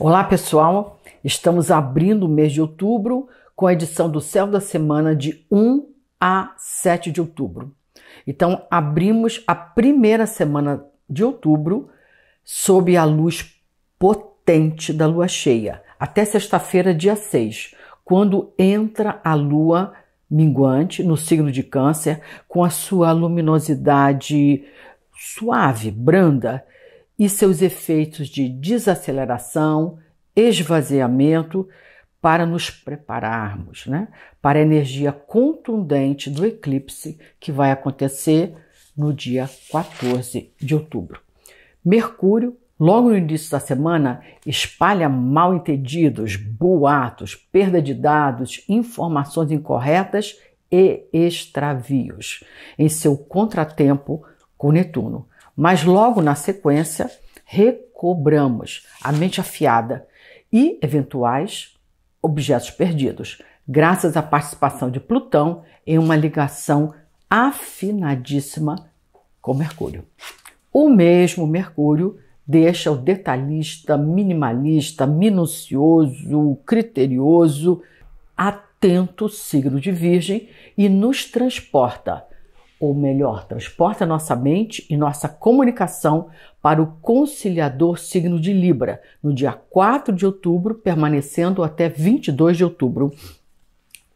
Olá, pessoal! Estamos abrindo o mês de outubro com a edição do Céu da Semana de 1 a 7 de outubro. Então, abrimos a primeira semana de outubro sob a luz potente da lua cheia, até sexta-feira, dia 6, quando entra a lua minguante no signo de Câncer com a sua luminosidade suave, branda e seus efeitos de desaceleração, esvaziamento, para nos prepararmos né, para a energia contundente do eclipse que vai acontecer no dia 14 de outubro. Mercúrio, logo no início da semana, espalha mal entendidos, boatos, perda de dados, informações incorretas e extravios em seu contratempo com Netuno. Mas logo na sequência, recobramos a mente afiada e eventuais objetos perdidos, graças à participação de Plutão em uma ligação afinadíssima com Mercúrio. O mesmo Mercúrio deixa o detalhista, minimalista, minucioso, criterioso, atento signo de Virgem e nos transporta ou melhor, transporta nossa mente e nossa comunicação para o conciliador signo de Libra, no dia 4 de outubro, permanecendo até 22 de outubro.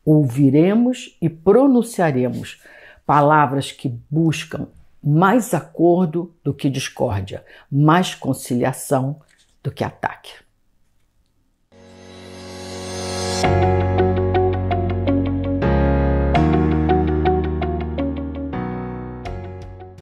Ouviremos e pronunciaremos palavras que buscam mais acordo do que discórdia, mais conciliação do que ataque.